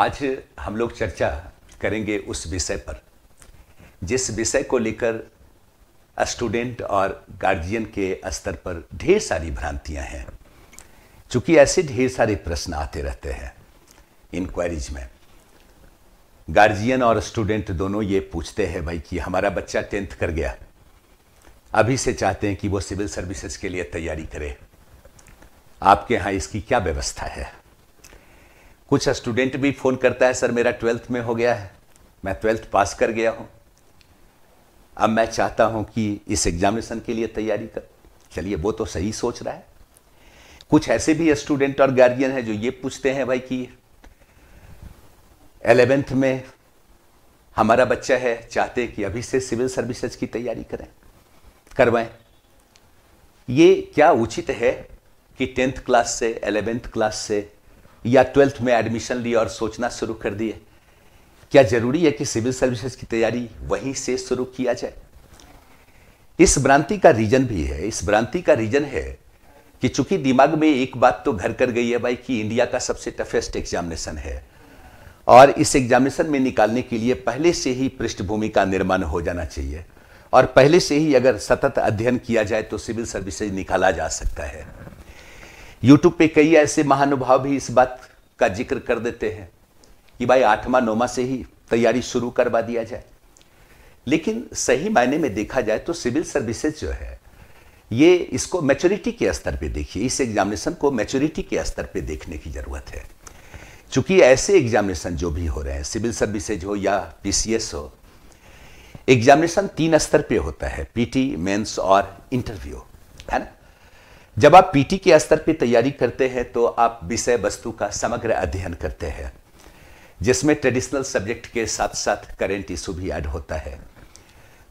आज हम लोग चर्चा करेंगे उस विषय पर जिस विषय को लेकर स्टूडेंट और गार्जियन के स्तर पर ढेर सारी भ्रांतियां हैं चूंकि ऐसे ढेर सारे प्रश्न आते रहते हैं इंक्वायरीज में गार्जियन और स्टूडेंट दोनों ये पूछते हैं भाई कि हमारा बच्चा टेंथ कर गया अभी से चाहते हैं कि वो सिविल सर्विसेज के लिए तैयारी करे आपके यहाँ इसकी क्या व्यवस्था है कुछ स्टूडेंट भी फ़ोन करता है सर मेरा ट्वेल्थ में हो गया है मैं ट्वेल्थ पास कर गया हूं अब मैं चाहता हूं कि इस एग्जामिनेशन के लिए तैयारी कर चलिए वो तो सही सोच रहा है कुछ ऐसे भी स्टूडेंट और गार्जियन है जो ये पूछते हैं भाई कि एलेवेंथ में हमारा बच्चा है चाहते कि अभी से सिविल सर्विसेज की तैयारी करें करवाएं ये क्या उचित है कि टेंथ क्लास से एलेवेंथ क्लास से या ट्वेल्थ में एडमिशन लिया और सोचना शुरू कर दिए क्या जरूरी है कि सिविल सर्विसेज की तैयारी वहीं से शुरू किया जाए इस भ्रांति का रीजन भी है इस भ्रांति का रीजन है कि चूंकि दिमाग में एक बात तो घर कर गई है भाई कि इंडिया का सबसे टफेस्ट एग्जामिनेशन है और इस एग्जामिनेशन में निकालने के लिए पहले से ही पृष्ठभूमि का निर्माण हो जाना चाहिए और पहले से ही अगर सतत अध्ययन किया जाए तो सिविल सर्विसेज निकाला जा सकता है यूट्यूब पे कई ऐसे महानुभाव भी इस बात का जिक्र कर देते हैं कि भाई आठवां नौमा से ही तैयारी शुरू करवा दिया जाए लेकिन सही मायने में देखा जाए तो सिविल सर्विसेज जो है ये इसको मैच्योरिटी के स्तर पे देखिए इस एग्जामिनेशन को मैच्योरिटी के स्तर पे देखने की ज़रूरत है चूंकि ऐसे एग्जामिनेशन जो भी हो रहे हैं सिविल सर्विसेज हो या पी हो एग्जामिनेशन तीन स्तर पे होता है पीटी मेंस और इंटरव्यू है ना जब आप पीटी के स्तर पर तैयारी करते हैं तो आप विषय वस्तु का समग्र अध्ययन करते हैं जिसमें ट्रेडिशनल सब्जेक्ट के साथ साथ करेंट इशू भी ऐड होता है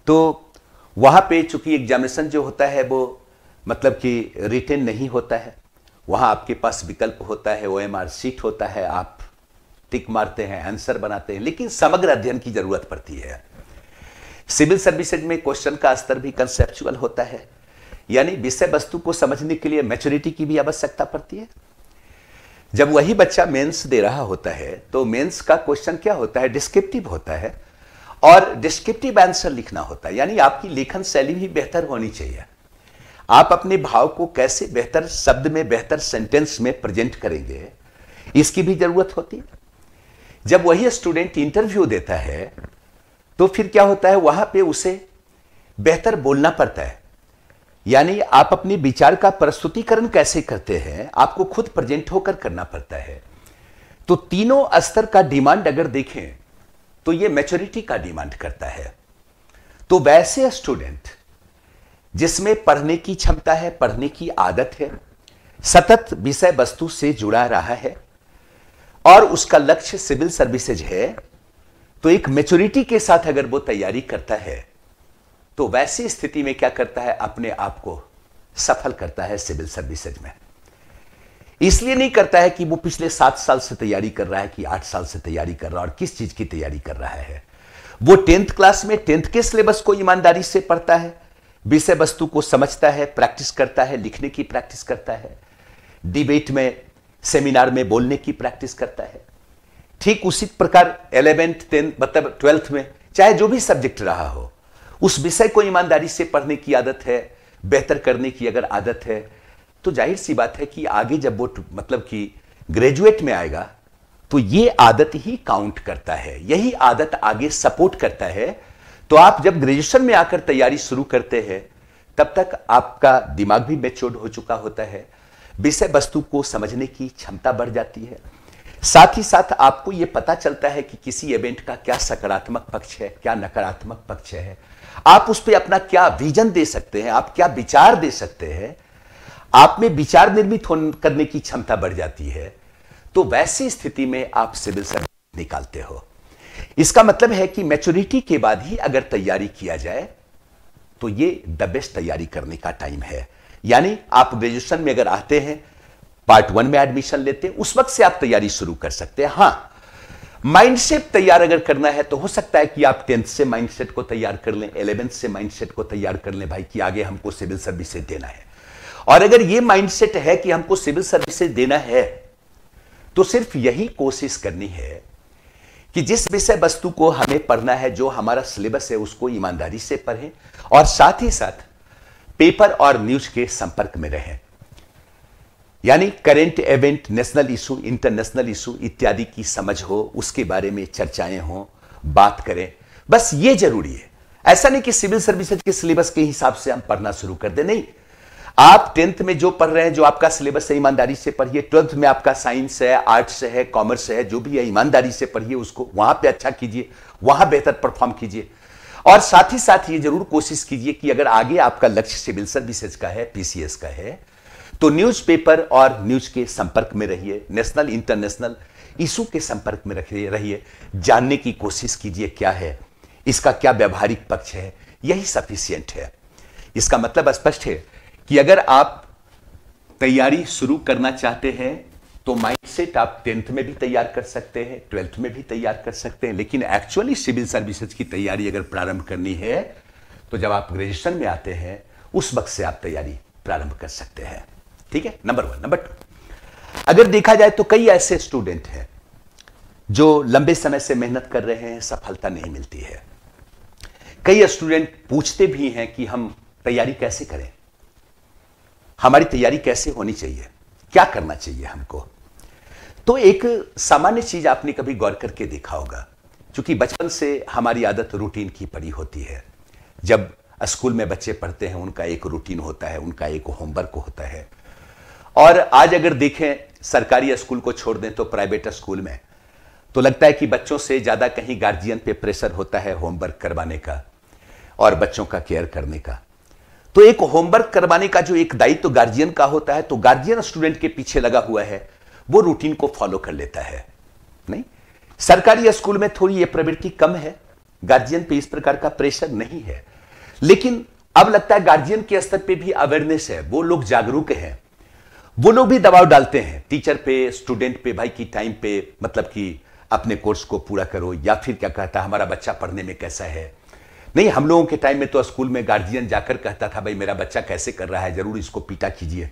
तो वहाँ पे चूंकि एग्जामिनेशन जो होता है वो मतलब कि रिटेन नहीं होता है वहाँ आपके पास विकल्प होता है ओ सीट होता है आप टिक मारते हैं आंसर बनाते हैं लेकिन समग्र अध्ययन की जरूरत पड़ती है सिविल सर्विसेज में क्वेश्चन का स्तर भी कंसेप्चुअल होता है यानी विषय वस्तु को समझने के लिए मैच्योरिटी की भी आवश्यकता पड़ती है जब वही बच्चा मेंस दे रहा होता है तो मेंस का क्वेश्चन क्या होता है डिस्क्रिप्टिव होता है और डिस्क्रिप्टिव आंसर लिखना होता है यानी आपकी लेखन शैली भी बेहतर होनी चाहिए आप अपने भाव को कैसे बेहतर शब्द में बेहतर सेंटेंस में प्रेजेंट करेंगे इसकी भी जरूरत होती है जब वही स्टूडेंट इंटरव्यू देता है तो फिर क्या होता है वहां पे उसे बेहतर बोलना पड़ता है यानी आप अपने विचार का प्रस्तुतिकरण कैसे करते हैं आपको खुद प्रेजेंट होकर करना पड़ता है तो तीनों स्तर का डिमांड अगर देखें तो ये मैच्योरिटी का डिमांड करता है तो वैसे स्टूडेंट जिसमें पढ़ने की क्षमता है पढ़ने की आदत है सतत विषय वस्तु से जुड़ा रहा है और उसका लक्ष्य सिविल सर्विसेज है तो एक मेच्योरिटी के साथ अगर वो तैयारी करता है तो वैसी स्थिति में क्या करता है अपने आप को सफल करता है सिविल सर्विसेज में इसलिए नहीं करता है कि वो पिछले सात साल से तैयारी कर रहा है कि आठ साल से तैयारी कर रहा है और किस चीज की तैयारी कर रहा है वो टेंथ क्लास में टेंथ के सिलेबस को ईमानदारी से पढ़ता है विषय वस्तु को समझता है प्रैक्टिस करता है लिखने की प्रैक्टिस करता है डिबेट में सेमिनार में बोलने की प्रैक्टिस करता है ठीक उसी प्रकार एलेवेंथ टेंथ मतलब ट्वेल्थ में चाहे जो भी सब्जेक्ट रहा हो उस विषय को ईमानदारी से पढ़ने की आदत है बेहतर करने की अगर आदत है तो जाहिर सी बात है कि आगे जब वो मतलब कि ग्रेजुएट में आएगा तो ये आदत ही काउंट करता है यही आदत आगे सपोर्ट करता है तो आप जब ग्रेजुएशन में आकर तैयारी शुरू करते हैं तब तक आपका दिमाग भी मेच्योर्ड हो चुका होता है विषय वस्तु को समझने की क्षमता बढ़ जाती है साथ ही साथ आपको यह पता चलता है कि किसी इवेंट का क्या सकारात्मक पक्ष है क्या नकारात्मक पक्ष है आप उस पर अपना क्या विजन दे सकते हैं आप क्या विचार दे सकते हैं आप में विचार निर्मित करने की क्षमता बढ़ जाती है तो वैसी स्थिति में आप सिविल सर्विस निकालते हो इसका मतलब है कि मैच्योरिटी के बाद ही अगर तैयारी किया जाए तो ये द बेस्ट तैयारी करने का टाइम है यानी आप ग्रेजुएशन में अगर आते हैं पार्ट वन में एडमिशन लेते हैं उस वक्त से आप तैयारी शुरू कर सकते हैं हां माइंडसेट तैयार अगर करना है तो हो सकता है कि आप टेंथ से माइंडसेट को तैयार कर लें इलेवेंथ से माइंडसेट को तैयार कर लें भाई कि आगे हमको सिविल सर्विसेज देना है और अगर ये माइंडसेट है कि हमको सिविल सर्विसेज देना है तो सिर्फ यही कोशिश करनी है कि जिस विषय वस्तु को हमें पढ़ना है जो हमारा सिलेबस है उसको ईमानदारी से पढ़ें और साथ ही साथ पेपर और न्यूज के संपर्क में रहें यानी current event national issue international issue इत्यादि की समझ हो उसके बारे में चर्चाएं हो बात करें बस ये जरूरी है ऐसा नहीं कि सिविल सर्विसेज के सिलेबस के हिसाब से हम पढ़ना शुरू कर दे नहीं आप टेंथ में जो पढ़ रहे हैं जो आपका सिलेबस है ईमानदारी से पढ़िए ट्वेल्थ में आपका साइंस है आर्ट्स है कॉमर्स है जो भी है ईमानदारी से पढ़िए उसको वहां पे अच्छा कीजिए वहां बेहतर परफॉर्म कीजिए और साथ ही साथ ये जरूर कोशिश कीजिए कि अगर आगे आपका लक्ष्य सिविल सर्विसेज का है पीसीएस का है तो न्यूज़पेपर और न्यूज़ के संपर्क में रहिए नेशनल इंटरनेशनल इशू के संपर्क में रखिए रहिए जानने की कोशिश कीजिए क्या है इसका क्या व्यवहारिक पक्ष है यही सफिशियंट है इसका मतलब स्पष्ट है कि अगर आप तैयारी शुरू करना चाहते हैं तो माइंडसेट आप टेंथ में भी तैयार कर सकते हैं ट्वेल्थ में भी तैयार कर सकते हैं लेकिन एक्चुअली सिविल सर्विसेज की तैयारी अगर प्रारंभ करनी है तो जब आप ग्रेजुएशन में आते हैं उस वक्त से आप तैयारी प्रारंभ कर सकते हैं ठीक है नंबर वन नंबर टू अगर देखा जाए तो कई ऐसे स्टूडेंट हैं जो लंबे समय से मेहनत कर रहे हैं सफलता नहीं मिलती है कई स्टूडेंट पूछते भी हैं कि हम तैयारी कैसे करें हमारी तैयारी कैसे होनी चाहिए क्या करना चाहिए हमको तो एक सामान्य चीज आपने कभी गौर करके देखा होगा क्योंकि बचपन से हमारी आदत रूटीन की पड़ी होती है जब स्कूल में बच्चे पढ़ते हैं उनका एक रूटीन होता है उनका एक होमवर्क होता है और आज अगर देखें सरकारी स्कूल को छोड़ दें तो प्राइवेट स्कूल में तो लगता है कि बच्चों से ज़्यादा कहीं गार्जियन पे प्रेशर होता है होमवर्क करवाने का और बच्चों का केयर करने का तो एक होमवर्क करवाने का जो एक दायित्व तो गार्जियन का होता है तो गार्जियन स्टूडेंट के पीछे लगा हुआ है वो रूटीन को फॉलो कर लेता है नहीं सरकारी स्कूल में थोड़ी ये प्रवृत्ति कम है गार्जियन पे इस प्रकार का प्रेशर नहीं है लेकिन अब लगता है गार्जियन के स्तर पे भी अवेयरनेस है वो लोग जागरूक हैं वो लोग भी दबाव डालते हैं टीचर पे स्टूडेंट पे भाई की टाइम पे मतलब कि अपने कोर्स को पूरा करो या फिर क्या कहता हमारा बच्चा पढ़ने में कैसा है नहीं हम लोगों के टाइम में तो स्कूल में गार्जियन जाकर कहता था भाई मेरा बच्चा कैसे कर रहा है जरूर इसको पीटा कीजिए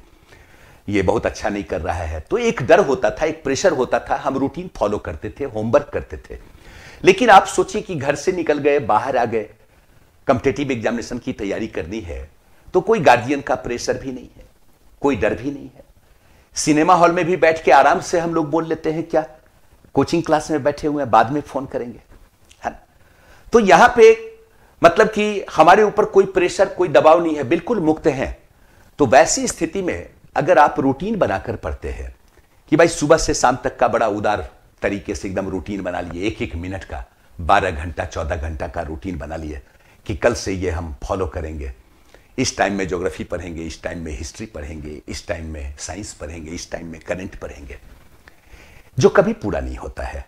ये बहुत अच्छा नहीं कर रहा है तो एक डर होता था एक प्रेशर होता था हम रूटीन फॉलो करते थे होमवर्क करते थे लेकिन आप सोचिए कि घर से निकल गए बाहर आ गए कंपिटेटिव एग्जामिनेशन की तैयारी करनी है तो कोई गार्जियन का प्रेशर भी नहीं है कोई डर भी नहीं है सिनेमा हॉल में भी बैठ के आराम से हम लोग बोल लेते हैं क्या कोचिंग क्लास में बैठे हुए हैं बाद में फोन करेंगे है हाँ। ना तो यहां पे मतलब कि हमारे ऊपर कोई प्रेशर कोई दबाव नहीं है बिल्कुल मुक्त हैं तो वैसी स्थिति में अगर आप रूटीन बनाकर पढ़ते हैं कि भाई सुबह से शाम तक का बड़ा उदार तरीके से एकदम रूटीन बना लिए एक एक मिनट का बारह घंटा चौदह घंटा का रूटीन बना लिए कि कल से ये हम फॉलो करेंगे इस टाइम में ज्योग्राफी पढ़ेंगे इस टाइम में हिस्ट्री पढ़ेंगे इस टाइम में साइंस पढ़ेंगे इस टाइम में करंट पढ़ेंगे जो कभी पूरा नहीं होता है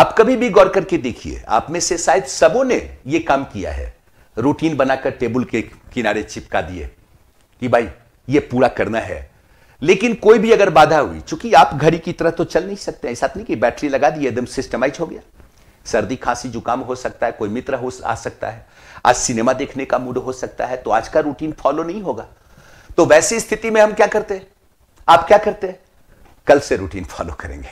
आप कभी भी गौर करके देखिए आप में से शायद सबों ने यह काम किया है रूटीन बनाकर टेबल के किनारे चिपका दिए कि भाई ये पूरा करना है लेकिन कोई भी अगर बाधा हुई चूंकि आप घड़ी की तरह तो चल नहीं सकते ऐसा तो नहीं कि बैटरी लगा दी एकदम सिस्टमाइज हो गया सर्दी खांसी जुकाम हो सकता है कोई मित्र हो आ सकता है आज सिनेमा देखने का मूड हो सकता है तो आज का रूटीन फॉलो नहीं होगा तो वैसी स्थिति में हम क्या करते हैं आप क्या करते हैं कल से रूटीन फॉलो करेंगे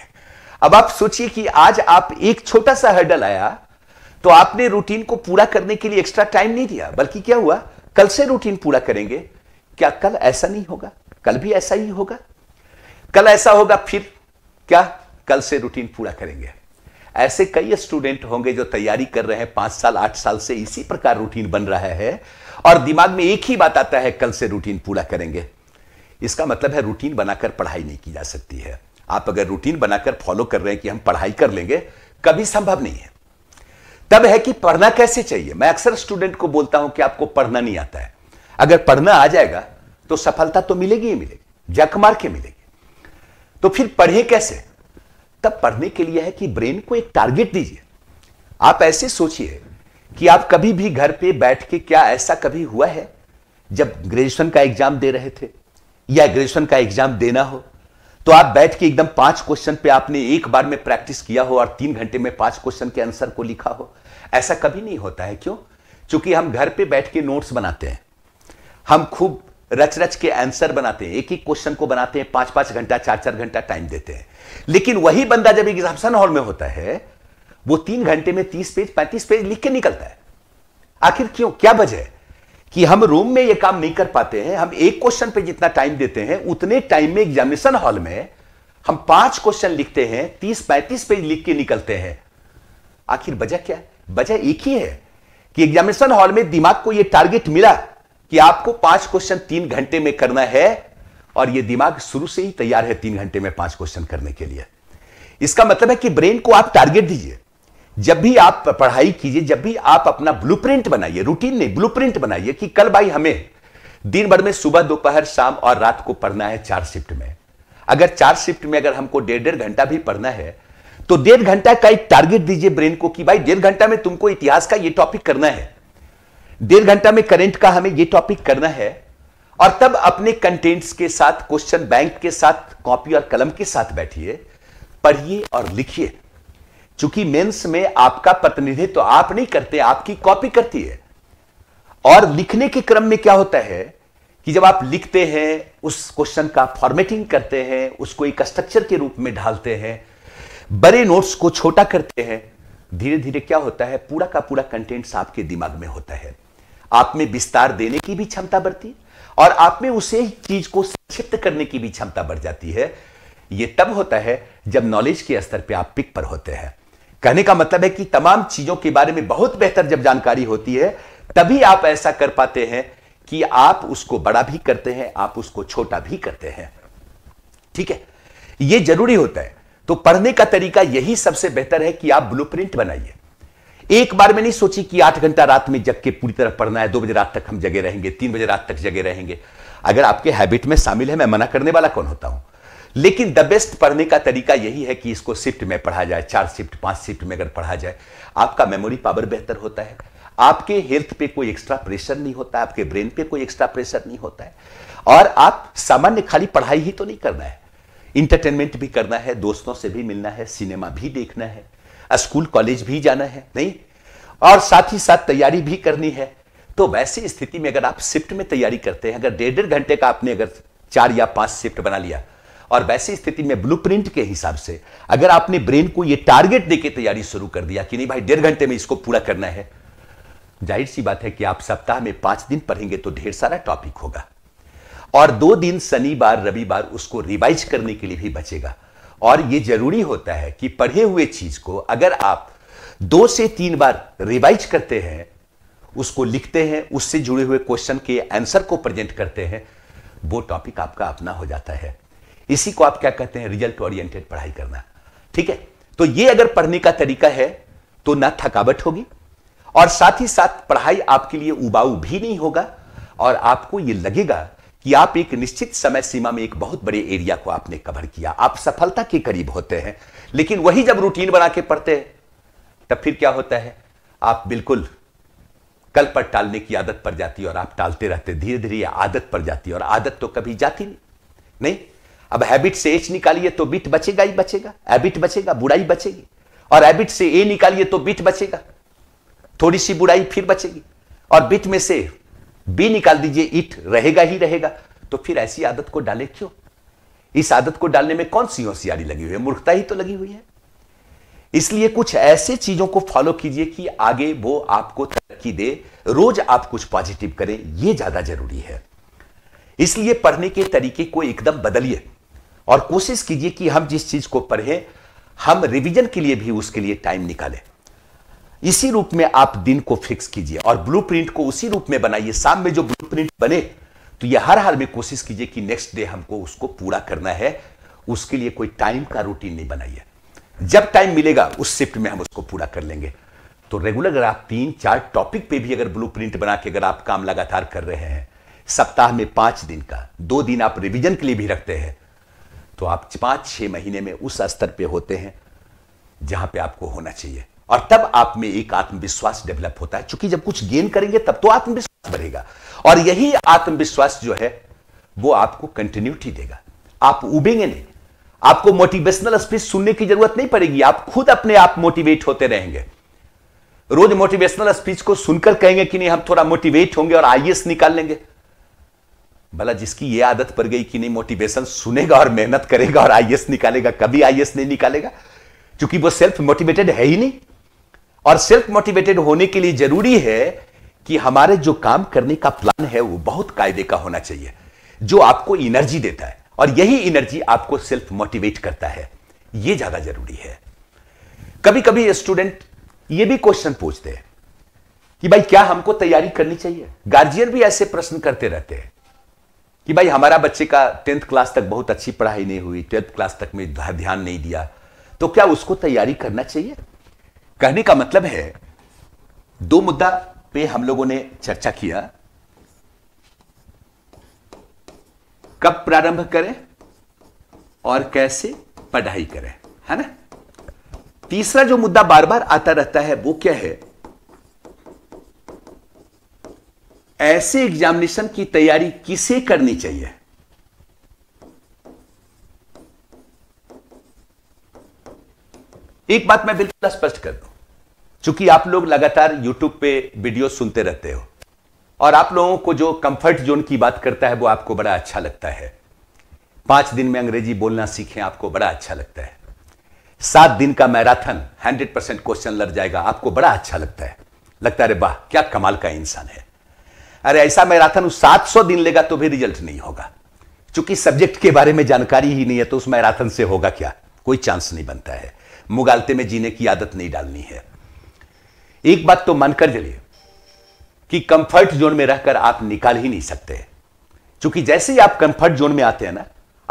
अब आप सोचिए कि आज आप एक छोटा सा हर्डल आया तो आपने रूटीन को पूरा करने के लिए एक्स्ट्रा टाइम नहीं दिया बल्कि क्या हुआ कल से रूटीन पूरा करेंगे क्या कल ऐसा नहीं होगा कल भी ऐसा ही होगा कल ऐसा होगा फिर क्या कल से रूटीन पूरा करेंगे ऐसे कई स्टूडेंट होंगे जो तैयारी कर रहे हैं पांच साल आठ साल से इसी प्रकार रूटीन बन रहा है और दिमाग में एक ही बात आता है कल से रूटीन पूरा करेंगे इसका मतलब है रूटीन बनाकर पढ़ाई नहीं की जा सकती है आप अगर रूटीन बनाकर फॉलो कर रहे हैं कि हम पढ़ाई कर लेंगे कभी संभव नहीं है तब है कि पढ़ना कैसे चाहिए मैं अक्सर स्टूडेंट को बोलता हूं कि आपको पढ़ना नहीं आता है अगर पढ़ना आ जाएगा तो सफलता तो मिलेगी ही मिलेगी जक मार के मिलेगी तो फिर पढ़े कैसे तब पढ़ने के लिए है कि ब्रेन को एक टारगेट दीजिए आप ऐसे सोचिए कि आप कभी भी घर पे बैठ के क्या ऐसा कभी हुआ है जब ग्रेजुएशन का एग्जाम दे रहे थे या ग्रेजुएशन का एग्जाम देना हो तो आप बैठ के एकदम पांच क्वेश्चन पे आपने एक बार में प्रैक्टिस किया हो और तीन घंटे में पांच क्वेश्चन के आंसर को लिखा हो ऐसा कभी नहीं होता है क्यों क्योंकि हम घर पे बैठ के नोट्स बनाते हैं हम खूब रच रच के आंसर बनाते हैं एक ही क्वेश्चन को बनाते हैं पांच पांच घंटा चार चार घंटा टाइम देते हैं लेकिन वही बंदा जब एग्जामिशन हॉल में होता है वो तीन घंटे में तीस पेज पैंतीस पेज लिख के निकलता है आखिर क्यों क्या वजह है कि हम रूम में ये काम नहीं कर पाते हैं हम एक क्वेश्चन पे जितना टाइम देते हैं उतने टाइम में एग्जामिनेशन हॉल में हम पांच क्वेश्चन लिखते हैं तीस पैंतीस पेज लिख के निकलते हैं आखिर वजह क्या है वजह एक ही है कि एग्जामिनेशन हॉल में दिमाग को यह टारगेट मिला कि आपको पांच क्वेश्चन तीन घंटे में करना है और यह दिमाग शुरू से ही तैयार है तीन घंटे में पांच क्वेश्चन करने के लिए इसका मतलब है कि ब्रेन को आप टारगेट दीजिए जब भी आप पढ़ाई कीजिए जब भी आप अपना ब्लूप्रिंट बनाइए रूटीन नहीं ब्लूप्रिंट बनाइए कि कल भाई हमें दिन भर में सुबह दोपहर शाम और रात को पढ़ना है चार शिफ्ट में अगर चार शिफ्ट में अगर हमको डेढ़ डेढ़ घंटा भी पढ़ना है तो डेढ़ घंटा का एक टारगेट दीजिए ब्रेन को कि भाई डेढ़ घंटा में तुमको इतिहास का ये टॉपिक करना है डेढ़ घंटा में करंट का हमें ये टॉपिक करना है और तब अपने कंटेंट्स के साथ क्वेश्चन बैंक के साथ कॉपी और कलम के साथ बैठिए पढ़िए और लिखिए चूंकि मेंस में आपका प्रतिनिधित्व तो आप नहीं करते आपकी कॉपी करती है और लिखने के क्रम में क्या होता है कि जब आप लिखते हैं उस क्वेश्चन का फॉर्मेटिंग करते हैं उसको एक स्ट्रक्चर के रूप में ढालते हैं बड़े नोट्स को छोटा करते हैं धीरे धीरे क्या होता है पूरा का पूरा कंटेंट्स आपके दिमाग में होता है आप में विस्तार देने की भी क्षमता बढ़ती है और आप में उसे चीज को संक्षिप्त करने की भी क्षमता बढ़ जाती है यह तब होता है जब नॉलेज के स्तर पर आप पिक पर होते हैं कहने का मतलब है कि तमाम चीजों के बारे में बहुत बेहतर जब जानकारी होती है तभी आप ऐसा कर पाते हैं कि आप उसको बड़ा भी करते हैं आप उसको छोटा भी करते हैं ठीक है यह जरूरी होता है तो पढ़ने का तरीका यही सबसे बेहतर है कि आप ब्लूप्रिंट बनाइए एक बार में नहीं सोची कि आठ घंटा रात में जग के पूरी तरह पढ़ना है दो बजे रात तक हम जगे रहेंगे तीन बजे रात तक जगे रहेंगे अगर आपके हैबिट में शामिल है मैं मना करने वाला कौन होता हूं लेकिन द बेस्ट पढ़ने का तरीका यही है कि इसको शिफ्ट में पढ़ा जाए चार शिफ्ट पांच शिफ्ट में अगर पढ़ा जाए आपका मेमोरी पावर बेहतर होता है आपके हेल्थ पे कोई एक्स्ट्रा प्रेशर नहीं होता आपके ब्रेन पे कोई एक्स्ट्रा प्रेशर नहीं होता है और आप सामान्य खाली पढ़ाई ही तो नहीं करना है इंटरटेनमेंट भी करना है दोस्तों से भी मिलना है सिनेमा भी देखना है स्कूल कॉलेज भी जाना है नहीं और साथ ही साथ तैयारी भी करनी है तो वैसी स्थिति में अगर आप शिफ्ट में तैयारी करते हैं अगर डेढ़ डेढ़ घंटे का आपने अगर चार या पांच शिफ्ट बना लिया और वैसी स्थिति में ब्लूप्रिंट के हिसाब से अगर आपने ब्रेन को यह टारगेट देके तैयारी शुरू कर दिया कि नहीं भाई डेढ़ घंटे में इसको पूरा करना है जाहिर सी बात है कि आप सप्ताह में पांच दिन पढ़ेंगे तो ढेर सारा टॉपिक होगा और दो दिन शनिवार रविवार उसको रिवाइज करने के लिए भी बचेगा और ये जरूरी होता है कि पढ़े हुए चीज को अगर आप दो से तीन बार रिवाइज करते हैं उसको लिखते हैं उससे जुड़े हुए क्वेश्चन के आंसर को प्रेजेंट करते हैं वो टॉपिक आपका अपना हो जाता है इसी को आप क्या कहते हैं रिजल्ट ओरिएंटेड पढ़ाई करना ठीक है तो ये अगर पढ़ने का तरीका है तो ना थकावट होगी और साथ ही साथ पढ़ाई आपके लिए उबाऊ भी नहीं होगा और आपको ये लगेगा कि आप एक निश्चित समय सीमा में एक बहुत बड़े एरिया को आपने कवर किया आप सफलता के करीब होते हैं लेकिन वही जब रूटीन बना के पढ़ते हैं तब फिर क्या होता है आप बिल्कुल कल पर टालने की आदत पड़ जाती है और आप टालते रहते धीरे धीरे आदत पड़ जाती है और आदत तो कभी जाती नहीं नहीं अब हैबिट से एच निकालिए तो बिट बचेगा ही बचेगा हैबिट बचेगा बुराई बचेगी और हैबिट से ए निकालिए तो बिट बचेगा थोड़ी सी बुराई फिर बचेगी और बिट में से बी निकाल दीजिए इट रहेगा ही रहेगा तो फिर ऐसी आदत को डाले क्यों इस आदत को डालने में कौन सी होशियारी लगी हुई है मूर्खता ही तो लगी हुई है इसलिए कुछ ऐसे चीजों को फॉलो कीजिए कि आगे वो आपको तरक्की दे रोज आप कुछ पॉजिटिव करें ये ज्यादा जरूरी है इसलिए पढ़ने के तरीके को एकदम बदलिए और कोशिश कीजिए कि हम जिस चीज को पढ़ें हम रिवीजन के लिए भी उसके लिए टाइम निकालें इसी रूप में आप दिन को फिक्स कीजिए और ब्लूप्रिंट को उसी रूप में बनाइए शाम में जो ब्लूप्रिंट बने तो यह हर हाल में कोशिश कीजिए कि नेक्स्ट डे हमको उसको पूरा करना है उसके लिए कोई टाइम का रूटीन नहीं बनाइए जब टाइम मिलेगा उस शिफ्ट में हम उसको पूरा कर लेंगे तो रेगुलर अगर आप तीन चार टॉपिक पे भी अगर ब्लू प्रिंट बना के अगर आप काम लगातार कर रहे हैं सप्ताह में पांच दिन का दो दिन आप रिविजन के लिए भी रखते हैं तो आप पांच छह महीने में उस स्तर पे होते हैं जहां पे आपको होना चाहिए और तब आप में एक आत्मविश्वास डेवलप होता है चूंकि जब कुछ गेन करेंगे तब तो आत्मविश्वास बढ़ेगा और यही आत्मविश्वास जो है वो आपको कंटिन्यूटी देगा आप उबेंगे नहीं आपको मोटिवेशनल स्पीच सुनने की जरूरत नहीं पड़ेगी आप खुद अपने आप मोटिवेट होते रहेंगे रोज मोटिवेशनल स्पीच को सुनकर कहेंगे कि नहीं हम थोड़ा मोटिवेट होंगे और आईएएस निकाल लेंगे भला जिसकी ये आदत पड़ गई कि नहीं मोटिवेशन सुनेगा और मेहनत करेगा और आईएस निकालेगा कभी आईएस नहीं निकालेगा क्योंकि वो सेल्फ मोटिवेटेड है ही नहीं और सेल्फ मोटिवेटेड होने के लिए जरूरी है कि हमारे जो काम करने का प्लान है वो बहुत कायदे का होना चाहिए जो आपको एनर्जी देता है और यही एनर्जी आपको सेल्फ मोटिवेट करता है ये ज्यादा जरूरी है कभी कभी स्टूडेंट ये भी क्वेश्चन पूछते हैं कि भाई क्या हमको तैयारी करनी चाहिए गार्जियन भी ऐसे प्रश्न करते रहते हैं कि भाई हमारा बच्चे का टेंथ क्लास तक बहुत अच्छी पढ़ाई नहीं हुई ट्वेल्थ क्लास तक में ध्यान नहीं दिया तो क्या उसको तैयारी करना चाहिए कहने का मतलब है दो मुद्दा पे हम लोगों ने चर्चा किया कब प्रारंभ करें और कैसे पढ़ाई करें है ना तीसरा जो मुद्दा बार बार आता रहता है वो क्या है ऐसे एग्जामिनेशन की तैयारी किसे करनी चाहिए एक बात मैं बिल्कुल स्पष्ट कर दूं चूंकि आप लोग लगातार यूट्यूब पे वीडियो सुनते रहते हो और आप लोगों को जो कंफर्ट जोन की बात करता है वो आपको बड़ा अच्छा लगता है पांच दिन में अंग्रेजी बोलना सीखें आपको बड़ा अच्छा लगता है सात दिन का मैराथन हंड्रेड परसेंट क्वेश्चन लड़ जाएगा आपको बड़ा अच्छा लगता है लगता है अरे वाह क्या कमाल का इंसान है अरे ऐसा मैराथन सात सौ दिन लेगा तो भी रिजल्ट नहीं होगा चूंकि सब्जेक्ट के बारे में जानकारी ही नहीं है तो उस मैराथन से होगा क्या कोई चांस नहीं बनता है मुगालते में जीने की आदत नहीं डालनी है एक बात तो मन कर चलिए कि कंफर्ट जोन में रहकर आप निकाल ही नहीं सकते क्योंकि जैसे ही आप कंफर्ट जोन में आते हैं ना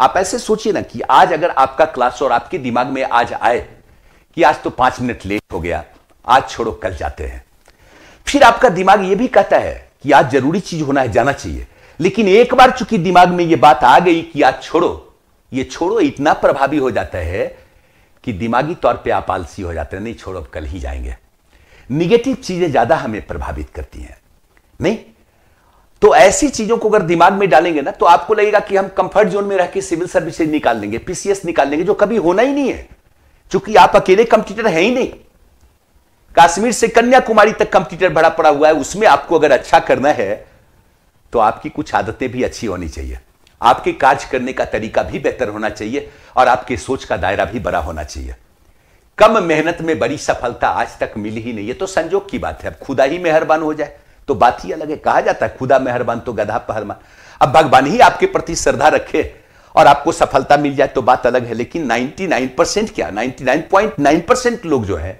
आप ऐसे सोचिए ना कि आज अगर आपका क्लास और आपके दिमाग में आज आए कि आज तो पांच मिनट लेट हो गया आज छोड़ो कल जाते हैं फिर आपका दिमाग यह भी कहता है कि आज जरूरी चीज होना है जाना चाहिए लेकिन एक बार चूंकि दिमाग में यह बात आ गई कि आज छोड़ो ये छोड़ो इतना प्रभावी हो जाता है कि दिमागी तौर पे आप आलसी हो जाते हैं नहीं छोड़ो अब कल ही जाएंगे निगेटिव चीजें ज्यादा हमें प्रभावित करती हैं नहीं तो ऐसी चीजों को अगर दिमाग में डालेंगे ना तो आपको लगेगा कि हम कंफर्ट जोन में रह के सिविल सर्विस निकाल लेंगे पीसीएस निकाल लेंगे जो कभी होना ही नहीं है चूंकि आप अकेले कंप्यूटर है ही नहीं कश्मीर से कन्याकुमारी तक कंप्यूटर भरा पड़ा हुआ है उसमें आपको अगर अच्छा करना है तो आपकी कुछ आदतें भी अच्छी होनी चाहिए आपके कार्य करने का तरीका भी बेहतर होना चाहिए और आपके सोच का दायरा भी बड़ा होना चाहिए कम मेहनत में बड़ी सफलता आज तक मिली ही नहीं है तो संजोग की बात है अब खुदा ही मेहरबान हो जाए तो बात ही अलग है कहा जाता है खुदा मेहरबान तो गधा पहरमान अब भगवान ही आपके प्रति श्रद्धा रखे और आपको सफलता मिल जाए तो बात अलग है लेकिन 99 परसेंट क्या 99.9 परसेंट लोग जो है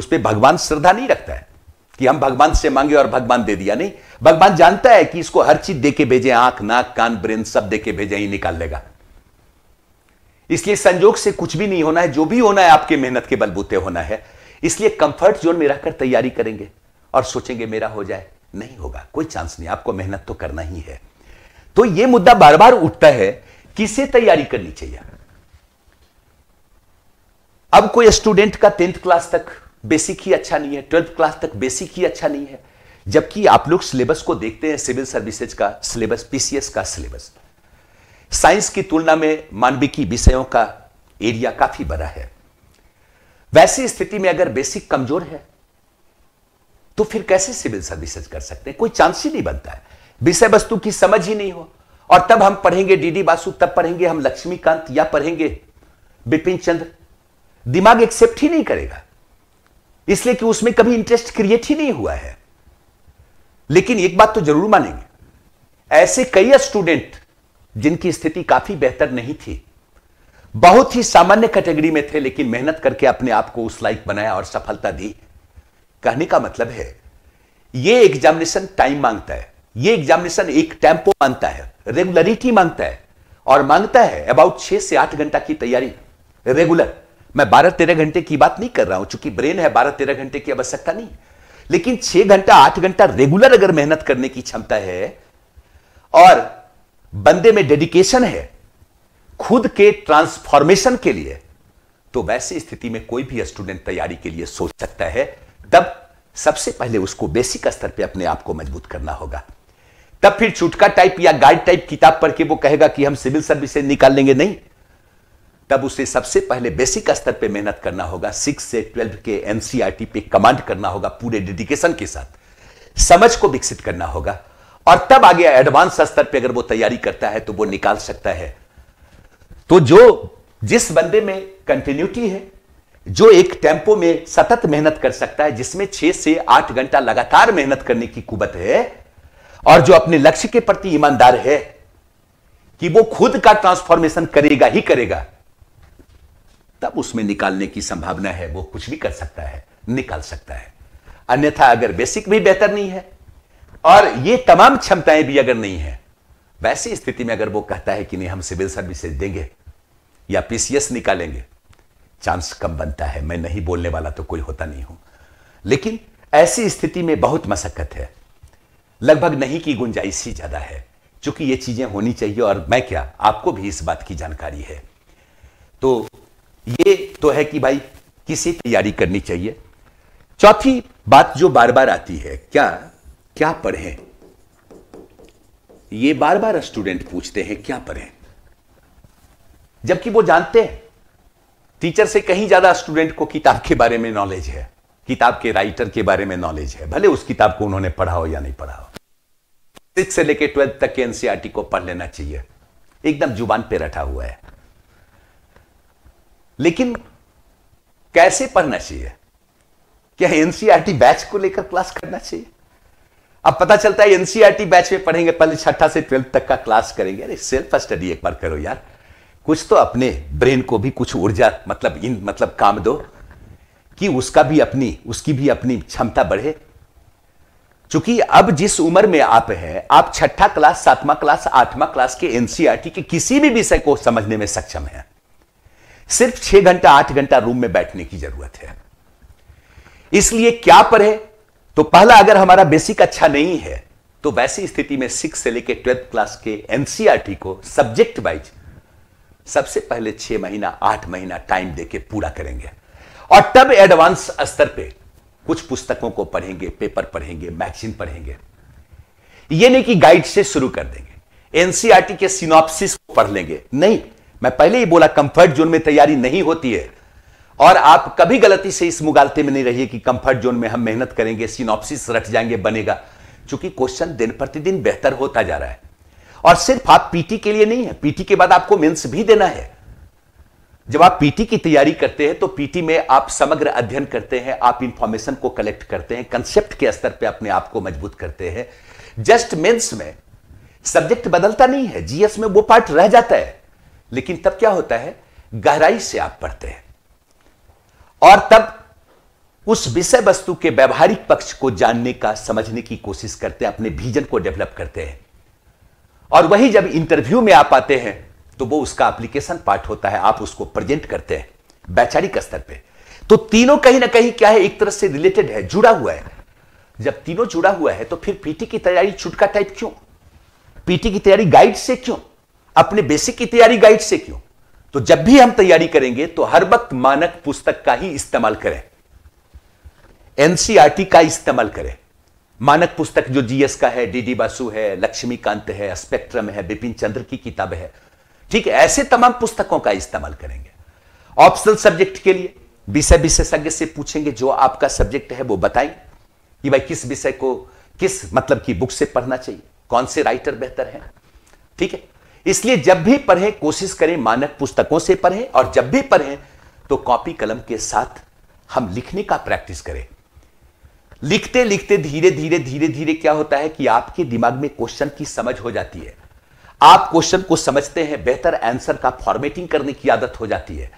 उस पर भगवान श्रद्धा नहीं रखता है कि हम भगवान से मांगे और भगवान दे दिया नहीं भगवान जानता है कि इसको हर चीज देके भेजे आंख नाक कान ब्रेन सब देके भेजे ही निकाल लेगा इसलिए संजोग से कुछ भी नहीं होना है जो भी होना है आपके मेहनत के बलबूते होना है इसलिए कंफर्ट जोन में रहकर तैयारी करेंगे और सोचेंगे मेरा हो जाए नहीं होगा कोई चांस नहीं आपको मेहनत तो करना ही है तो यह मुद्दा बार बार उठता है किसे तैयारी करनी चाहिए अब कोई स्टूडेंट का टेंथ क्लास तक बेसिक ही अच्छा नहीं है ट्वेल्थ क्लास तक बेसिक ही अच्छा नहीं है जबकि आप लोग सिलेबस को देखते हैं सिविल सर्विसेज का सिलेबस पीसीएस का सिलेबस साइंस की तुलना में मानविकी विषयों का एरिया काफी बड़ा है वैसी स्थिति में अगर बेसिक कमजोर है तो फिर कैसे सिविल सर्विसेज कर सकते हैं कोई चांस ही नहीं बनता है विषय वस्तु की समझ ही नहीं हो और तब हम पढ़ेंगे डीडी बासु तब पढ़ेंगे हम लक्ष्मीकांत या पढ़ेंगे बिपिन चंद्र दिमाग एक्सेप्ट ही नहीं करेगा इसलिए कि उसमें कभी इंटरेस्ट क्रिएट ही नहीं हुआ है लेकिन एक बात तो जरूर मानेंगे ऐसे कई स्टूडेंट जिनकी स्थिति काफी बेहतर नहीं थी बहुत ही सामान्य कैटेगरी में थे लेकिन मेहनत करके अपने आप को उस लाइक बनाया और सफलता दी कहने का मतलब है यह एग्जामिनेशन टाइम मांगता है यह एग्जामिनेशन एक टेम्पो मांगता है रेगुलरिटी मांगता है और मांगता है अबाउट छह से आठ घंटा की तैयारी रेगुलर मैं बारह तेरह घंटे की बात नहीं कर रहा हूं चूंकि ब्रेन है बारह तेरह घंटे की आवश्यकता नहीं लेकिन छह घंटा आठ घंटा रेगुलर अगर मेहनत करने की क्षमता है और बंदे में डेडिकेशन है खुद के ट्रांसफॉर्मेशन के लिए तो वैसे स्थिति में कोई भी स्टूडेंट तैयारी के लिए सोच सकता है तब सबसे पहले उसको बेसिक स्तर पे अपने आप को मजबूत करना होगा तब फिर चुटका टाइप या गाइड टाइप किताब पढ़ के वो कहेगा कि हम सिविल सर्विस से निकाल लेंगे नहीं तब उसे सबसे पहले बेसिक स्तर पे मेहनत करना होगा सिक्स से ट्वेल्व के एनसीईआरटी पे कमांड करना होगा पूरे डेडिकेशन के साथ समझ को विकसित करना होगा और तब आगे एडवांस स्तर पे अगर वो तैयारी करता है तो वो निकाल सकता है तो जो जिस बंदे में कंटिन्यूटी है जो एक टेम्पो में सतत मेहनत कर सकता है जिसमें छह से आठ घंटा लगातार मेहनत करने की कुबत है और जो अपने लक्ष्य के प्रति ईमानदार है कि वो खुद का ट्रांसफॉर्मेशन करेगा ही करेगा तब उसमें निकालने की संभावना है वो कुछ भी कर सकता है निकाल सकता है अन्यथा अगर बेसिक भी बेहतर नहीं है और ये तमाम क्षमताएं भी अगर नहीं है वैसी स्थिति में अगर वो कहता है कि नहीं हम सिविल सर्विसेज देंगे या पीसीएस निकालेंगे चांस कम बनता है मैं नहीं बोलने वाला तो कोई होता नहीं हूं लेकिन ऐसी स्थिति में बहुत मशक्कत है लगभग नहीं की गुंजाइश ही ज्यादा है चूंकि ये चीजें होनी चाहिए और मैं क्या आपको भी इस बात की जानकारी है तो ये तो है कि भाई किसी तैयारी करनी चाहिए चौथी बात जो बार बार आती है क्या क्या पढ़ें ये बार बार स्टूडेंट पूछते हैं क्या पढ़ें जबकि वो जानते हैं टीचर से कहीं ज्यादा स्टूडेंट को किताब के बारे में नॉलेज है किताब के राइटर के बारे में नॉलेज है भले उस किताब को उन्होंने पढ़ा हो या नहीं पढ़ा हो सिक्स से लेकर ट्वेल्थ तक के एनसीआरटी e को पढ़ लेना चाहिए एकदम जुबान पे रटा हुआ है लेकिन कैसे पढ़ना चाहिए क्या एनसीआरटी बैच e को लेकर क्लास करना चाहिए अब पता चलता है एनसीआरटी बैच e में पढ़ेंगे पहले छठा से ट्वेल्थ तक का क्लास करेंगे अरे सेल्फ स्टडी एक बार करो यार कुछ तो अपने ब्रेन को भी कुछ ऊर्जा मतलब इन मतलब काम दो कि उसका भी अपनी उसकी भी अपनी क्षमता बढ़े चूंकि अब जिस उम्र में आप हैं आप छठा क्लास सातवां क्लास आठवां क्लास के एनसीआरटी e के किसी भी विषय को समझने में सक्षम हैं सिर्फ छह घंटा आठ घंटा रूम में बैठने की जरूरत है इसलिए क्या पढ़े तो पहला अगर हमारा बेसिक अच्छा नहीं है तो वैसी स्थिति में सिक्स से लेकर ट्वेल्थ क्लास के एनसीआरटी e को सब्जेक्ट वाइज सबसे पहले छह महीना आठ महीना टाइम देके पूरा करेंगे और तब एडवांस स्तर पे कुछ पुस्तकों को पढ़ेंगे पेपर पढ़ेंगे मैगजीन पढ़ेंगे ये नहीं कि गाइड से शुरू कर देंगे एनसीआरटी e के सिनॉप्सिस को पढ़ लेंगे नहीं मैं पहले ही बोला कंफर्ट जोन में तैयारी नहीं होती है और आप कभी गलती से इस मुगालते में नहीं रहिए कि कंफर्ट जोन में हम मेहनत करेंगे सिनॉप्सिस रट जाएंगे बनेगा क्योंकि क्वेश्चन दिन प्रतिदिन बेहतर होता जा रहा है और सिर्फ आप पीटी के लिए नहीं है पीटी के बाद आपको मेंस भी देना है जब आप पीटी की तैयारी करते हैं तो पीटी में आप समग्र अध्ययन करते हैं आप इंफॉर्मेशन को कलेक्ट करते हैं कंसेप्ट के स्तर पर अपने आप को मजबूत करते हैं जस्ट मेंस में सब्जेक्ट बदलता नहीं है जीएस में वो पार्ट रह जाता है लेकिन तब क्या होता है गहराई से आप पढ़ते हैं और तब उस विषय वस्तु के व्यवहारिक पक्ष को जानने का समझने की कोशिश करते हैं अपने विजन को डेवलप करते हैं और वही जब इंटरव्यू में आप आते हैं तो वो उसका एप्लीकेशन पार्ट होता है आप उसको प्रेजेंट करते हैं वैचारिक स्तर पे तो तीनों कहीं ना कहीं क्या है एक तरह से रिलेटेड है जुड़ा हुआ है जब तीनों जुड़ा हुआ है तो फिर पीटी की तैयारी छुटका टाइप क्यों पीटी की तैयारी गाइड से क्यों अपने बेसिक की तैयारी गाइड से क्यों तो जब भी हम तैयारी करेंगे तो हर वक्त मानक पुस्तक का ही इस्तेमाल करें एनसीआरटी e का इस्तेमाल करें मानक पुस्तक जो जीएस का है डीडी बासु है लक्ष्मीकांत है स्पेक्ट्रम है बिपिन चंद्र की किताब है ठीक है ऐसे तमाम पुस्तकों का इस्तेमाल करेंगे ऑप्शनल सब्जेक्ट के लिए विषय विशेषज्ञ से पूछेंगे जो आपका सब्जेक्ट है वो बताएं कि भाई किस विषय को किस मतलब की बुक से पढ़ना चाहिए कौन से राइटर बेहतर है ठीक है इसलिए जब भी पढ़ें कोशिश करें मानक पुस्तकों से पढ़ें और जब भी पढ़ें तो कॉपी कलम के साथ हम लिखने का प्रैक्टिस करें लिखते लिखते धीरे धीरे धीरे धीरे क्या होता है कि आपके दिमाग में क्वेश्चन की समझ हो जाती है आप क्वेश्चन को समझते हैं बेहतर आंसर का फॉर्मेटिंग करने की आदत हो जाती है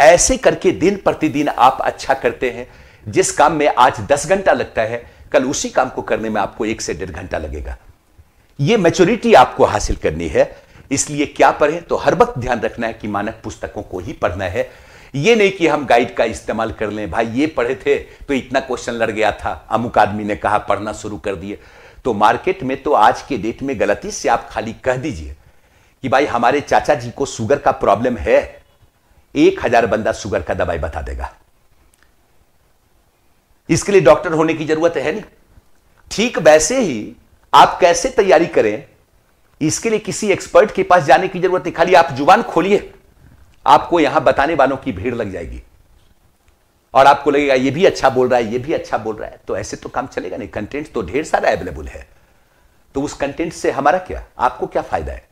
ऐसे करके दिन प्रतिदिन आप अच्छा करते हैं जिस काम में आज दस घंटा लगता है कल उसी काम को करने में आपको एक से डेढ़ घंटा लगेगा यह मेच्योरिटी आपको हासिल करनी है इसलिए क्या पढ़ें तो हर वक्त ध्यान रखना है कि मानक पुस्तकों को ही पढ़ना है ये नहीं कि हम गाइड का इस्तेमाल कर लें भाई ये पढ़े थे तो इतना क्वेश्चन लड़ गया था अमुक आदमी ने कहा पढ़ना शुरू कर दिए तो मार्केट में तो आज के डेट में गलती से आप खाली कह दीजिए कि भाई हमारे चाचा जी को शुगर का प्रॉब्लम है एक हजार बंदा शुगर का दवाई बता देगा इसके लिए डॉक्टर होने की जरूरत है नहीं ठीक वैसे ही आप कैसे तैयारी करें इसके लिए किसी एक्सपर्ट के पास जाने की जरूरत नहीं खाली आप जुबान खोलिए आपको यहां बताने वालों की भीड़ लग जाएगी और आपको लगेगा ये भी अच्छा बोल रहा है ये भी अच्छा बोल रहा है तो ऐसे तो काम चलेगा नहीं कंटेंट तो ढेर सारा अवेलेबल है तो उस कंटेंट से हमारा क्या आपको क्या फायदा है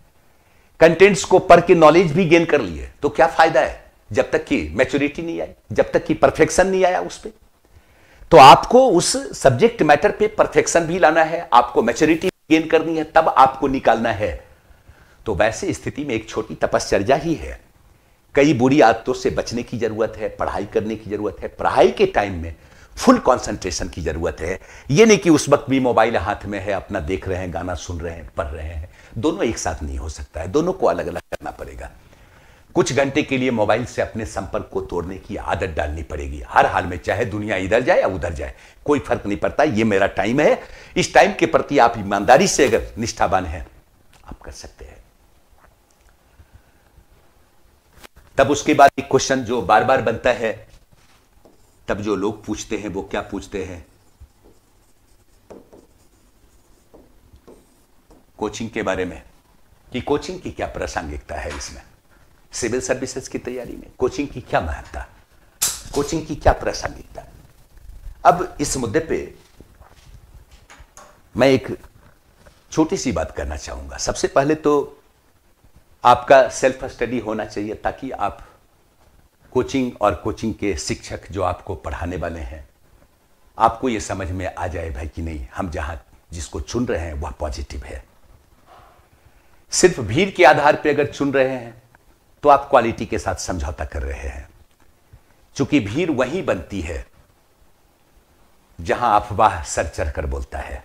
कंटेंट्स को पढ़ के नॉलेज भी गेन कर लिए तो क्या फायदा है जब तक कि मैच्योरिटी नहीं आई जब तक कि परफेक्शन नहीं आया उस पर तो आपको उस सब्जेक्ट मैटर पे परफेक्शन भी लाना है आपको मैच्योरिटी गेन करनी है तब आपको निकालना है तो वैसे स्थिति में एक छोटी तपश्चर्या ही है कई बुरी आदतों से बचने की जरूरत है पढ़ाई करने की जरूरत है पढ़ाई के टाइम में फुल कंसंट्रेशन की जरूरत है ये नहीं कि उस वक्त भी मोबाइल हाथ में है अपना देख रहे हैं गाना सुन रहे हैं पढ़ रहे हैं दोनों एक साथ नहीं हो सकता है दोनों को अलग अलग करना पड़ेगा कुछ घंटे के लिए मोबाइल से अपने संपर्क को तोड़ने की आदत डालनी पड़ेगी हर हाल में चाहे दुनिया इधर जाए या उधर जाए कोई फर्क नहीं पड़ता ये मेरा टाइम है इस टाइम के प्रति आप ईमानदारी से अगर निष्ठावान हैं आप कर सकते हैं तब उसके बाद एक क्वेश्चन जो बार बार बनता है तब जो लोग पूछते हैं वो क्या पूछते हैं कोचिंग के बारे में कि कोचिंग की क्या प्रासंगिकता है इसमें सिविल सर्विसेज की तैयारी में कोचिंग की क्या महत्ता कोचिंग की क्या प्रासंगिकता अब इस मुद्दे पे मैं एक छोटी सी बात करना चाहूंगा सबसे पहले तो आपका सेल्फ स्टडी होना चाहिए ताकि आप कोचिंग और कोचिंग के शिक्षक जो आपको पढ़ाने वाले हैं आपको ये समझ में आ जाए भाई कि नहीं हम जहां जिसको चुन रहे हैं वह पॉजिटिव है सिर्फ भीड़ के आधार पर अगर चुन रहे हैं तो आप क्वालिटी के साथ समझौता कर रहे हैं चूंकि भीड़ वही बनती है जहां अफवाह सर चढ़कर बोलता है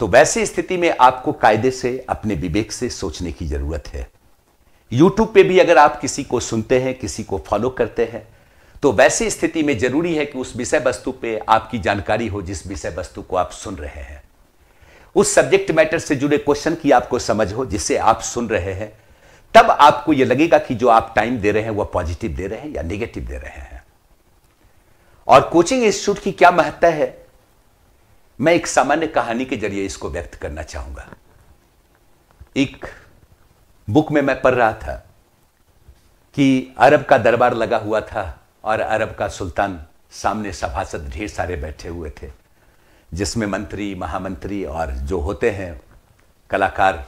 तो वैसी स्थिति में आपको कायदे से अपने विवेक से सोचने की जरूरत है यूट्यूब पे भी अगर आप किसी को सुनते हैं किसी को फॉलो करते हैं तो वैसी स्थिति में जरूरी है कि उस विषय वस्तु पे आपकी जानकारी हो जिस विषय वस्तु को आप सुन रहे हैं उस सब्जेक्ट मैटर से जुड़े क्वेश्चन की आपको समझ हो जिसे आप सुन रहे हैं तब आपको यह लगेगा कि जो आप टाइम दे रहे हैं वह पॉजिटिव दे रहे हैं या नेगेटिव दे रहे हैं और कोचिंग इंस्टीट्यूट की क्या महत्ता है मैं एक सामान्य कहानी के जरिए इसको व्यक्त करना चाहूंगा एक बुक में मैं पढ़ रहा था कि अरब का दरबार लगा हुआ था और अरब का सुल्तान सामने सभासद ढेर सारे बैठे हुए थे जिसमें मंत्री महामंत्री और जो होते हैं कलाकार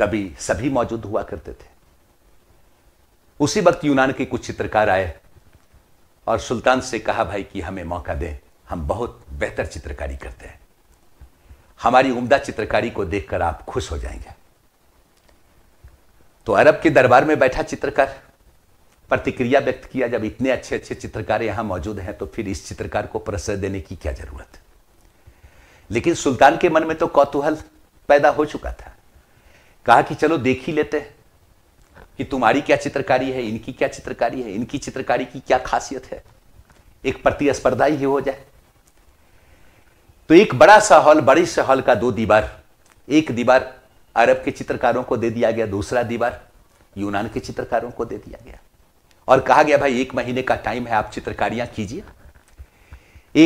कभी सभी मौजूद हुआ करते थे उसी वक्त यूनान के कुछ चित्रकार आए और सुल्तान से कहा भाई कि हमें मौका दें हम बहुत बेहतर चित्रकारी करते हैं हमारी उम्दा चित्रकारी को देखकर आप खुश हो जाएंगे तो अरब के दरबार में बैठा चित्रकार प्रतिक्रिया व्यक्त किया जब इतने अच्छे अच्छे चित्रकार यहां मौजूद हैं तो फिर इस चित्रकार को प्रसय देने की क्या जरूरत लेकिन सुल्तान के मन में तो कौतूहल पैदा हो चुका था कहा कि चलो देख ही लेते हैं कि तुम्हारी क्या चित्रकारी है इनकी क्या चित्रकारी है इनकी चित्रकारी की क्या खासियत है एक प्रतिस्पर्धा ही हो जाए तो एक बड़ा सा हॉल बड़ी सा हॉल का दो दीवार एक दीवार अरब के चित्रकारों को दे दिया गया दूसरा दीवार यूनान के चित्रकारों को दे दिया गया और कहा गया भाई एक महीने का टाइम है आप चित्रकारियां कीजिए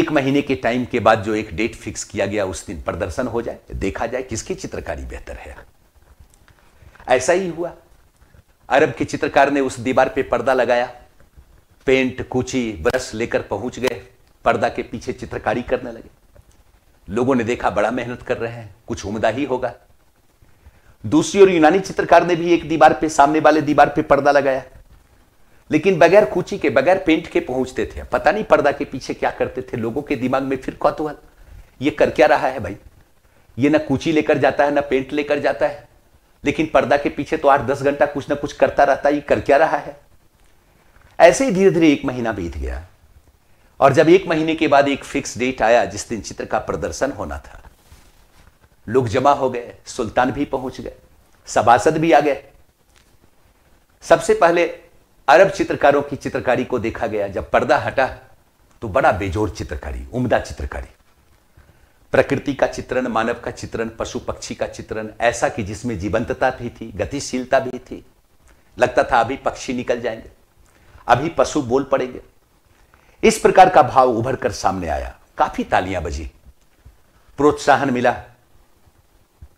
एक महीने के टाइम के बाद जो एक डेट फिक्स किया गया उस दिन प्रदर्शन हो जाए देखा जाए किसकी चित्रकारी बेहतर है ऐसा ही हुआ अरब के चित्रकार ने उस दीवार पे पर्दा लगाया पेंट कूची ब्रश लेकर पहुंच गए पर्दा के पीछे चित्रकारी करने लगे लोगों ने देखा बड़ा मेहनत कर रहे हैं कुछ उम्दा ही होगा दूसरी ओर यूनानी चित्रकार ने भी एक दीवार पे सामने वाले दीवार पे पर्दा लगाया लेकिन बगैर कूची के बगैर पेंट के पहुंचते थे पता नहीं पर्दा के पीछे क्या करते थे लोगों के दिमाग में फिर कौतूहल ये कर क्या रहा है भाई ये ना कूची लेकर जाता है ना पेंट लेकर जाता है लेकिन पर्दा के पीछे तो आठ दस घंटा कुछ ना कुछ करता रहता है ये कर क्या रहा है ऐसे ही धीरे धीरे एक महीना बीत गया और जब एक महीने के बाद एक फिक्स डेट आया जिस दिन चित्र का प्रदर्शन होना था लोग जमा हो गए सुल्तान भी पहुंच गए सभासद भी आ गए सबसे पहले अरब चित्रकारों की चित्रकारी को देखा गया जब पर्दा हटा तो बड़ा बेजोर चित्रकारी उम्दा चित्रकारी प्रकृति का चित्रण मानव का चित्रण पशु पक्षी का चित्रण ऐसा कि जिसमें जीवंतता भी थी गतिशीलता भी थी लगता था अभी पक्षी निकल जाएंगे अभी पशु बोल पड़ेंगे इस प्रकार का भाव उभर कर सामने आया काफी तालियां बजी प्रोत्साहन मिला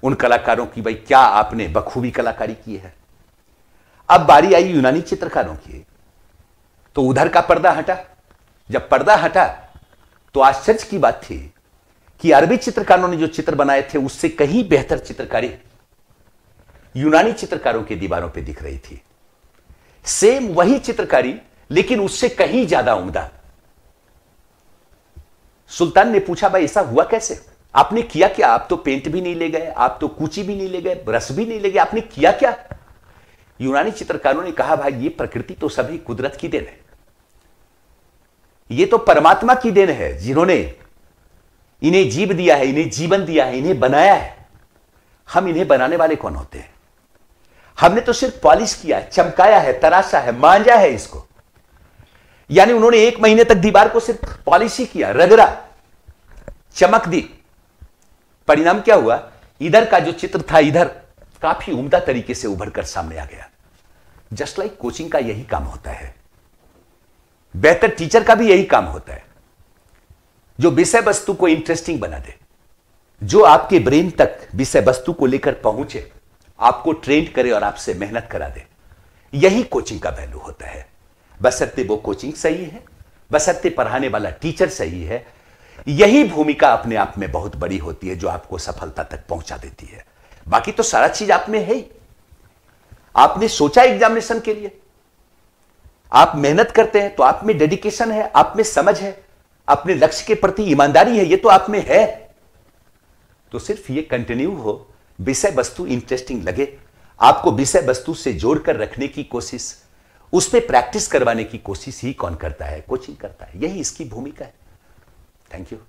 उन कलाकारों की भाई क्या आपने बखूबी कलाकारी की है अब बारी आई यूनानी चित्रकारों की तो उधर का पर्दा हटा जब पर्दा हटा तो आश्चर्य की बात थी कि अरबी चित्रकारों ने जो चित्र बनाए थे उससे कहीं बेहतर चित्रकारी यूनानी चित्रकारों की दीवारों पर दिख रही थी सेम वही चित्रकारी लेकिन उससे कहीं ज्यादा उमदा सुल्तान ने पूछा भाई ऐसा हुआ कैसे आपने किया क्या आप तो पेंट भी नहीं ले गए आप तो कूची भी नहीं ले गए ब्रश भी नहीं ले गए आपने किया क्या यूनानी चित्रकारों ने कहा भाई ये प्रकृति तो सभी कुदरत की देन है ये तो परमात्मा की देन है जिन्होंने इन्हें जीव दिया है इन्हें जीवन दिया है इन्हें बनाया है हम इन्हें बनाने वाले कौन होते हैं हमने तो सिर्फ पॉलिश किया है चमकाया है तराशा है मांझा है इसको यानी उन्होंने एक महीने तक दीवार को सिर्फ पॉलिश ही किया रगड़ा चमक दी परिणाम क्या हुआ इधर का जो चित्र था इधर काफी उम्दा तरीके से उभर कर सामने आ गया जस्ट लाइक कोचिंग का यही काम होता है बेहतर टीचर का भी यही काम होता है जो विषय वस्तु को इंटरेस्टिंग बना दे जो आपके ब्रेन तक विषय वस्तु को लेकर पहुंचे आपको ट्रेंड करे और आपसे मेहनत करा दे यही कोचिंग का वैल्यू होता है बसरते वो कोचिंग सही है बसरते पढ़ाने वाला टीचर सही है यही भूमिका अपने आप में बहुत बड़ी होती है जो आपको सफलता तक पहुंचा देती है बाकी तो सारा चीज आप में है ही आपने सोचा एग्जामिनेशन के लिए आप मेहनत करते हैं तो आप में डेडिकेशन है आप में समझ है अपने लक्ष्य के प्रति ईमानदारी है ये तो आप में है तो सिर्फ ये कंटिन्यू हो विषय वस्तु इंटरेस्टिंग लगे आपको विषय वस्तु से जोड़कर रखने की कोशिश उस पर प्रैक्टिस करवाने की कोशिश ही कौन करता है कोचिंग करता है यही इसकी भूमिका है थैंक यू